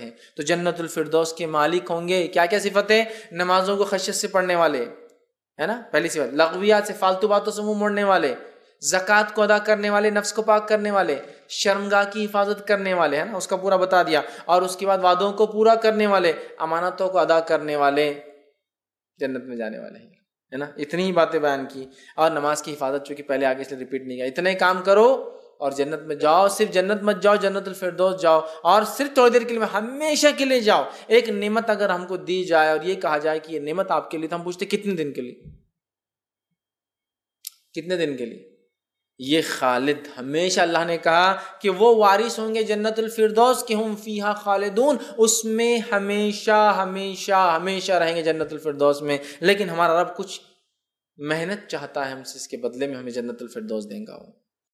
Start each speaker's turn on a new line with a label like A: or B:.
A: हैं तो जन्नतुल फिरदौस के मालिक होंगे क्या क्या सिफत है नमाजों को खशियत से पढ़ने वाले है ना पहली सिफत लगवियात से फालतू बातों से मुंह मोड़ने वाले जक़ात को अदा करने वाले नफ्स को पाक करने वाले शर्मगाह की हिफाजत करने वाले है ना उसका पूरा बता दिया और उसके बाद वादों को पूरा करने वाले अमानतों को अदा करने वाले जन्नत में जाने वाले हैं है ना इतनी ही बातें बयान की और नमाज की हिफाजत चूंकि पहले आगे इसलिए रिपीट नहीं किया इतने काम करो और जन्नत में जाओ सिर्फ जन्नत मत जाओ जन्नत फिरदौस जाओ और सिर्फ थोड़ी देर के लिए हमेशा के लिए जाओ एक नेमत अगर हमको दी जाए और ये कहा जाए कि ये नेमत आपके लिए तो हम पूछते कितने दिन के लिए कितने दिन के लिए ये खालिद हमेशा अल्लाह ने कहा कि वो वारिस होंगे जन्नतुल फिरदौस के हम फीहा खालिदून उसमें हमेशा हमेशा हमेशा रहेंगे जन्नतफिरदौस फिरदौस में लेकिन हमारा रब कुछ मेहनत चाहता है हमसे इसके बदले में हमें जन्नतुल फिरदौस देंगे वो